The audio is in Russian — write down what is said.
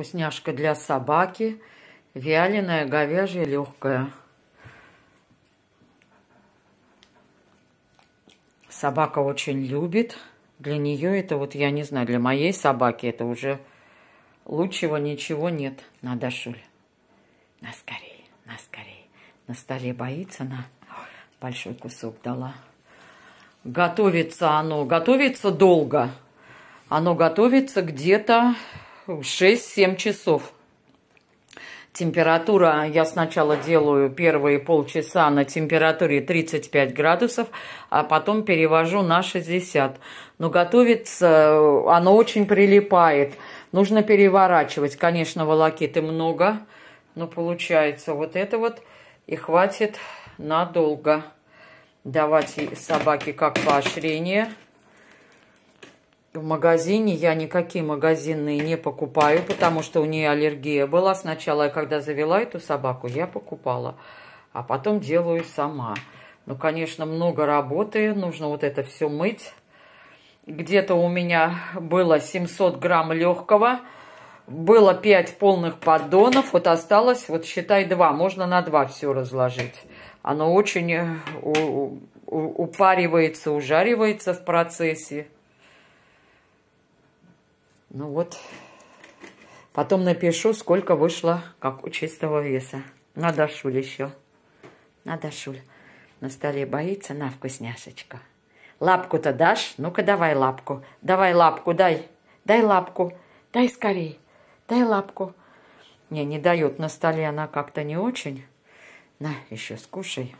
Вкусняшка для собаки. Вяленая, говяжья, легкая. Собака очень любит. Для нее это вот, я не знаю, для моей собаки это уже лучшего ничего нет. На, Дашуль, на скорее, на скорее. На столе боится, на большой кусок дала. Готовится оно, готовится долго. Оно готовится где-то 6-7 часов. Температура, я сначала делаю первые полчаса на температуре 35 градусов, а потом перевожу на 60. Но готовится, оно очень прилипает. Нужно переворачивать. Конечно, волокиты много, но получается вот это вот. И хватит надолго давать собаке как поощрение в магазине. Я никакие магазинные не покупаю, потому что у нее аллергия была. Сначала, когда завела эту собаку, я покупала, а потом делаю сама. Ну, конечно, много работы, нужно вот это все мыть. Где-то у меня было 700 грамм легкого, было 5 полных поддонов, вот осталось, вот считай, 2, можно на 2 все разложить. Оно очень э, упаривается, ужаривается в процессе. Ну вот, потом напишу, сколько вышло, как у чистого веса. На Дашуль еще. На Дашуль. На столе боится, на вкусняшечка. Лапку-то дашь? Ну-ка, давай лапку. Давай лапку, дай. Дай лапку. Дай скорей. Дай лапку. Не, не дает. На столе она как-то не очень. На, еще скушай.